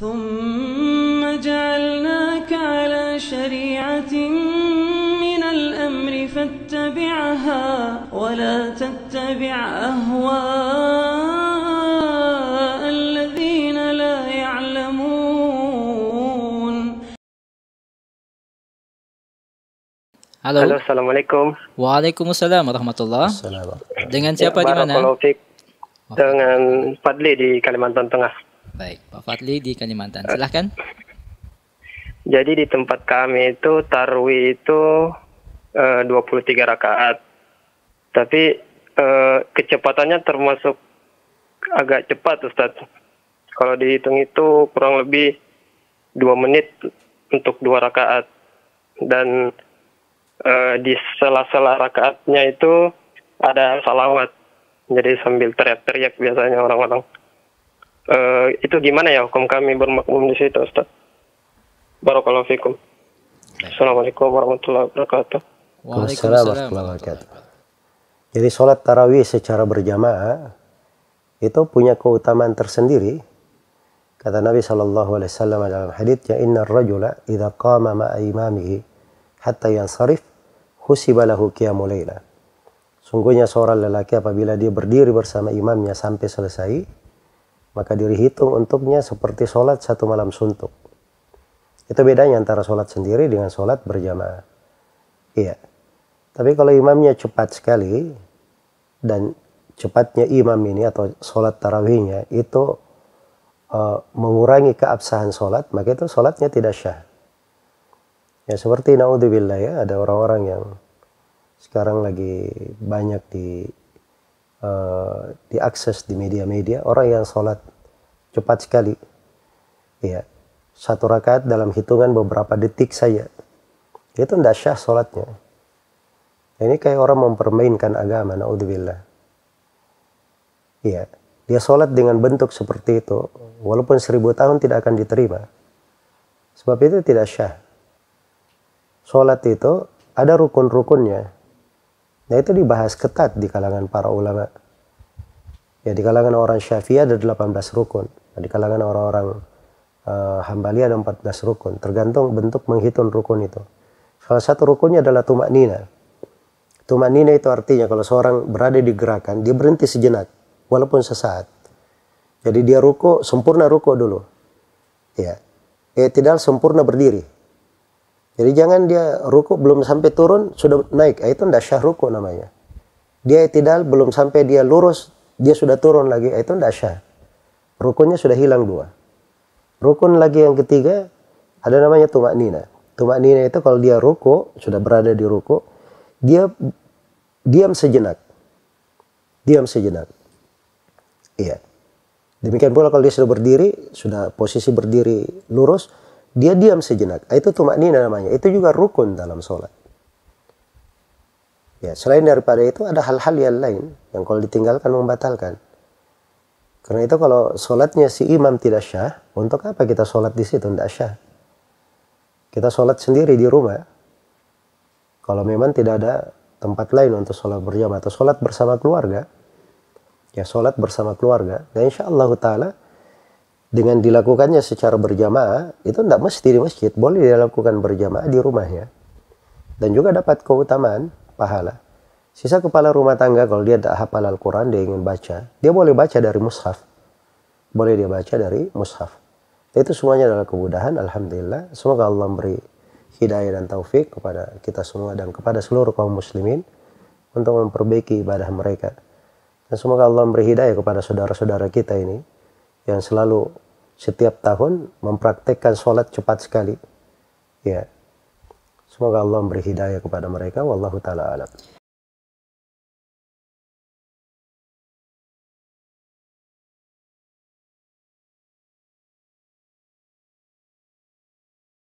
ثم جعلناك على شريعة من الأمر فاتبعها ولا تتبع أهواء الذين لا يعلمون Halo. Halo, Assalamualaikum. Waalaikumsalam warahmatullahi Dengan siapa ya, di mana? Dengan Fadli di Kalimantan Tengah. Baik, Pak Fadli di Kalimantan. Silahkan. Jadi di tempat kami itu tarwi itu eh, uh, 23 rakaat. Tapi uh, kecepatannya termasuk agak cepat Ustaz. Kalau dihitung itu kurang lebih 2 menit untuk dua rakaat. Dan uh, di sela-sela rakaatnya itu ada salawat. Jadi sambil teriak-teriak biasanya orang-orang uh, itu gimana ya hukum kami bermakmum di situ Ustaz? Barakallahu fikum. Assalamualaikum warahmatullahi wabarakatuh. Waalaikumsalam warahmatullahi wabarakatuh. Jadi sholat tarawih secara berjamaah itu punya keutamaan tersendiri. Kata Nabi Shallallahu Alaihi Wasallam dalam hadits ya inna rajula idha qama ma'a imamihi hatta yang sarif husibalahu qiyamul Sungguhnya seorang lelaki apabila dia berdiri bersama imamnya sampai selesai, maka diri hitung untuknya seperti sholat satu malam suntuk. Itu bedanya antara sholat sendiri dengan sholat berjamaah. Iya. Tapi kalau imamnya cepat sekali, dan cepatnya imam ini atau sholat tarawihnya itu uh, mengurangi keabsahan sholat, maka itu sholatnya tidak syah. Ya seperti naudzubillah ya, ada orang-orang yang sekarang lagi banyak di uh, eh, diakses di media-media orang yang sholat cepat sekali ya satu rakaat dalam hitungan beberapa detik saja itu tidak syah sholatnya ini kayak orang mempermainkan agama naudzubillah ya dia sholat dengan bentuk seperti itu walaupun seribu tahun tidak akan diterima sebab itu tidak syah sholat itu ada rukun-rukunnya Nah itu dibahas ketat di kalangan para ulama. Ya di kalangan orang Syafi'i ada 18 rukun. Nah, di kalangan orang-orang uh, Hambali ada 14 rukun. Tergantung bentuk menghitung rukun itu. Salah satu rukunnya adalah tumak nina. Tumak nina itu artinya kalau seorang berada di gerakan, dia berhenti sejenak. Walaupun sesaat. Jadi dia ruko, sempurna ruko dulu. Ya. Eh, tidak sempurna berdiri jadi jangan dia ruku belum sampai turun sudah naik, ah, itu ndak syah ruku namanya. Dia tidak belum sampai dia lurus, dia sudah turun lagi, ah, itu ndak syah. Rukunnya sudah hilang dua. Rukun lagi yang ketiga ada namanya tumak nina. Tumak nina itu kalau dia ruku sudah berada di ruku, dia diam sejenak. Diam sejenak. Iya. Demikian pula kalau dia sudah berdiri, sudah posisi berdiri lurus, dia diam sejenak. Ah, itu tumak nina namanya. Itu juga rukun dalam sholat. Ya, selain daripada itu ada hal-hal yang lain yang kalau ditinggalkan membatalkan. Karena itu kalau sholatnya si imam tidak syah, untuk apa kita sholat di situ tidak syah? Kita sholat sendiri di rumah. Kalau memang tidak ada tempat lain untuk sholat berjamaah atau sholat bersama keluarga, ya sholat bersama keluarga. Dan insya Allah Ta'ala, dengan dilakukannya secara berjamaah itu tidak mesti di masjid boleh dilakukan berjamaah di rumahnya dan juga dapat keutamaan pahala sisa kepala rumah tangga kalau dia tak hafal Al-Quran dia ingin baca dia boleh baca dari mushaf boleh dia baca dari mushaf itu semuanya adalah kemudahan Alhamdulillah semoga Allah beri hidayah dan taufik kepada kita semua dan kepada seluruh kaum muslimin untuk memperbaiki ibadah mereka dan semoga Allah beri hidayah kepada saudara-saudara kita ini yang selalu setiap tahun mempraktekkan sholat cepat sekali. Ya. Semoga Allah memberi hidayah kepada mereka. Wallahu ta'ala alam.